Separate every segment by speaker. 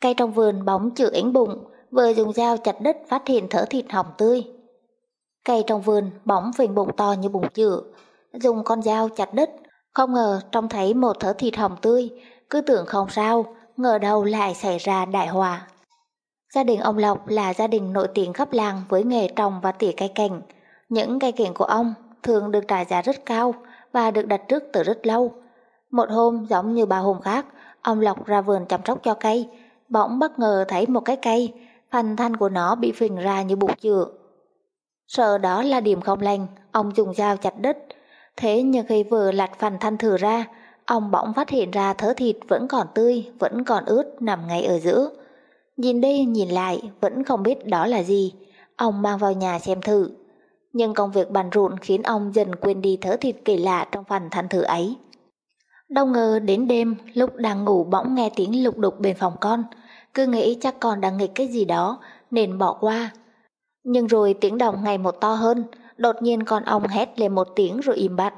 Speaker 1: Cây trong vườn bóng chữ ánh bụng, vừa dùng dao chặt đất phát hiện thở thịt hỏng tươi. Cây trong vườn bóng phình bụng to như bụng chữ, dùng con dao chặt đất không ngờ trông thấy một thở thịt hỏng tươi, cứ tưởng không sao, ngờ đâu lại xảy ra đại hòa Gia đình ông Lộc là gia đình nổi tiếng khắp làng với nghề trồng và tỉa cây cảnh. Những cây cảnh của ông thường được trả giá rất cao và được đặt trước từ rất lâu. Một hôm giống như bà hôm khác, ông Lộc ra vườn chăm sóc cho cây, bỗng bất ngờ thấy một cái cây, phần thanh của nó bị phình ra như bụt dừa. Sợ đó là điểm không lành, ông dùng dao chặt đứt. Thế nhưng khi vừa lặt phần thanh thử ra, ông bỗng phát hiện ra thớ thịt vẫn còn tươi, vẫn còn ướt nằm ngay ở giữa. Nhìn đi nhìn lại, vẫn không biết đó là gì. Ông mang vào nhà xem thử. Nhưng công việc bàn rộn khiến ông dần quên đi thớ thịt kỳ lạ trong phần thanh thử ấy. Đâu ngờ đến đêm, lúc đang ngủ bỗng nghe tiếng lục đục bên phòng con, cứ nghĩ chắc con đang nghịch cái gì đó, nên bỏ qua. Nhưng rồi tiếng động ngày một to hơn, đột nhiên con ông hét lên một tiếng rồi im bặt.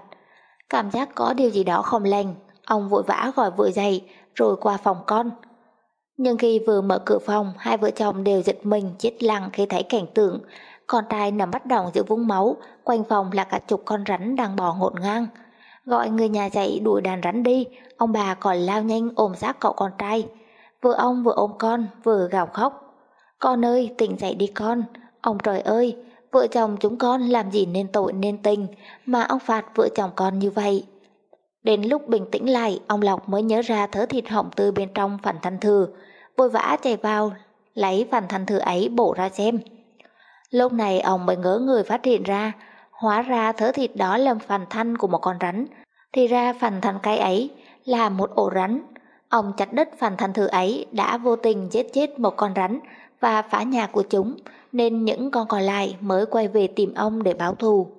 Speaker 1: Cảm giác có điều gì đó không lành, ông vội vã gọi vợ dậy, rồi qua phòng con. Nhưng khi vừa mở cửa phòng, hai vợ chồng đều giật mình chết lặng khi thấy cảnh tượng, con trai nằm bắt đỏng giữa vũng máu, quanh phòng là cả chục con rắn đang bò ngột ngang. Gọi người nhà dậy đuổi đàn rắn đi, ông bà còn lao nhanh ôm xác cậu con trai. Vừa ông vừa ôm con, vừa gào khóc. Con ơi, tỉnh dậy đi con. Ông trời ơi, vợ chồng chúng con làm gì nên tội nên tình mà ông phạt vợ chồng con như vậy. Đến lúc bình tĩnh lại, ông Lộc mới nhớ ra thớ thịt hỏng tư bên trong phần thân thư vội vã chạy vào, lấy phần thân thư ấy bổ ra xem. Lúc này ông mới ngỡ người phát hiện ra, Hóa ra thớ thịt đó là phần thân của một con rắn, thì ra phần thân cái ấy là một ổ rắn. Ông chặt đất phần thân thứ ấy đã vô tình giết chết một con rắn và phá nhà của chúng, nên những con còn lại mới quay về tìm ông để báo thù.